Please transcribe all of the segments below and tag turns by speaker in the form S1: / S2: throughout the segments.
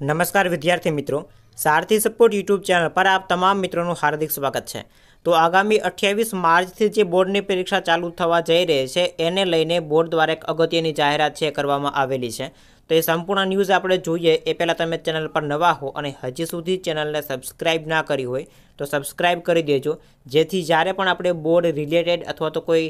S1: નમસ્કાર વિદ્યાર્થી મિત્રો સારથી સપોર્ટ યુટ્યુબ ચેનલ પર આપ તમામ મિત્રોનું હાર્દિક સ્વાગત છે તો આગામી અઠ્યાવીસ માર્ચથી જે બોર્ડની પરીક્ષા ચાલુ થવા જઈ રહી છે એને લઈને બોર્ડ દ્વારા એક અગત્યની જાહેરાત છે કરવામાં આવેલી છે તો એ સંપૂર્ણ ન્યૂઝ આપણે જોઈએ એ પહેલાં તમે ચેનલ પર નવા હો અને હજી સુધી ચેનલને સબસ્ક્રાઇબ ના કરી હોય તો સબસ્ક્રાઇબ કરી દેજો જેથી જ્યારે પણ આપણે બોર્ડ રિલેટેડ અથવા તો કોઈ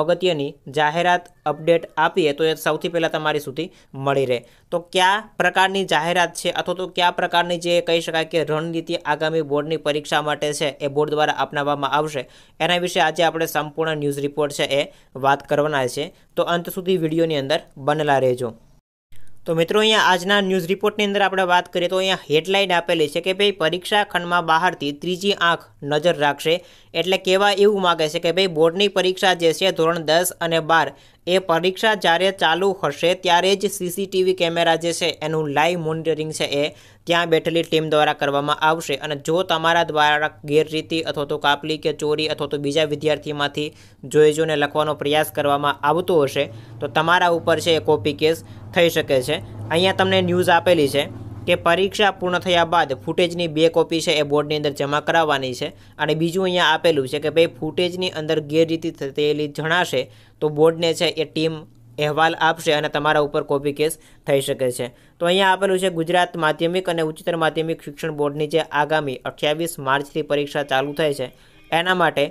S1: અગત્યની જાહેરાત અપડેટ આપીએ તો એ સૌથી પહેલાં તમારી સુધી મળી રહે તો કયા પ્રકારની જાહેરાત છે અથવા તો કયા પ્રકારની જે કહી શકાય કે રણનીતિ આગામી બોર્ડની પરીક્ષા માટે છે એ બોર્ડ દ્વારા અપનાવવામાં આવશે એના વિશે આજે આપણે સંપૂર્ણ ન્યૂઝ રિપોર્ટ છે એ વાત કરવાના છે તો અંત સુધી વિડીયોની અંદર બનેલા રહેજો તો મિત્રો અહીંયા આજના ન્યૂઝ રિપોર્ટની અંદર આપણે વાત કરીએ તો અહીંયા હેડલાઇન આપેલી છે કે ભાઈ પરીક્ષા ખંડમાં બહારથી ત્રીજી આંખ નજર રાખશે એટલે કેવા એવું માગે છે કે ભાઈ બોર્ડની પરીક્ષા જે છે ધોરણ દસ અને બાર એ પરીક્ષા જ્યારે ચાલુ હશે ત્યારે જ સીસીટીવી કેમેરા જે છે એનું લાઈવ મોનિટરિંગ છે એ ત્યાં બેઠેલી ટીમ દ્વારા કરવામાં આવશે અને જો તમારા દ્વારા ગેરરીતિ અથવા તો કાપલી કે ચોરી અથવા તો બીજા વિદ્યાર્થીમાંથી જોઈ જોઈને લખવાનો પ્રયાસ કરવામાં આવતો હશે તો તમારા ઉપર છે એ કોપી કેસ થઈ શકે છે અહીંયા તમને ન્યૂઝ આપેલી છે કે પરીક્ષા પૂર્ણ થયા બાદ ફૂટેજની બે કોપી છે એ બોર્ડની અંદર જમા કરાવવાની છે અને બીજું અહીંયા આપેલું છે કે ભાઈ ફૂટેજની અંદર ગેરરીતિ થયેલી જણાશે તો બોર્ડને છે એ ટીમ અહેવાલ આપશે અને તમારા ઉપર કોપી કેસ થઈ શકે છે તો અહીંયા આપેલું છે ગુજરાત માધ્યમિક અને ઉચ્ચતર માધ્યમિક શિક્ષણ બોર્ડની જે આગામી અઠ્યાવીસ માર્ચથી પરીક્ષા ચાલુ થાય છે એના માટે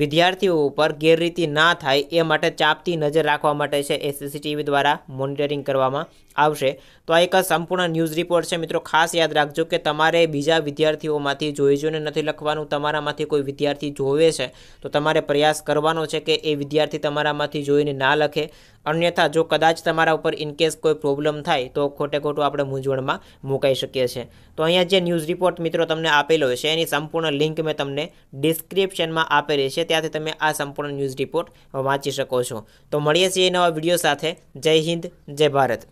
S1: વિદ્યાર્થીઓ ઉપર ગેરરીતિ ના થાય એ માટે ચાપતી નજર રાખવા માટે છે એસએસસી ટીવી દ્વારા મોનિટરિંગ કરવામાં આવશે તો આ એક સંપૂર્ણ ન્યૂઝ રિપોર્ટ છે મિત્રો ખાસ યાદ રાખજો કે તમારે બીજા વિદ્યાર્થીઓમાંથી જોઈ જોઈને નથી લખવાનું તમારામાંથી કોઈ વિદ્યાર્થી જોવે છે તો તમારે પ્રયાસ કરવાનો છે કે એ વિદ્યાર્થી તમારામાંથી જોઈને ના લખે અન્યથા જો કદાચ તમારા ઉપર ઇનકેસ કોઈ પ્રોબ્લેમ થાય તો ખોટે ખોટું આપણે મૂંઝવણમાં મુકાઈ શકીએ છીએ તો અહીંયા જે ન્યૂઝ રિપોર્ટ મિત્રો તમને આપેલો છે એની સંપૂર્ણ લિંક મેં તમને ડિસ્ક્રિપ્શનમાં આપેલી છે ત્યાંથી તમે આ સંપૂર્ણ ન્યૂઝ રિપોર્ટ વાંચી શકો છો તો મળીએ છીએ નવા વિડીયો સાથે જય હિન્દ જય ભારત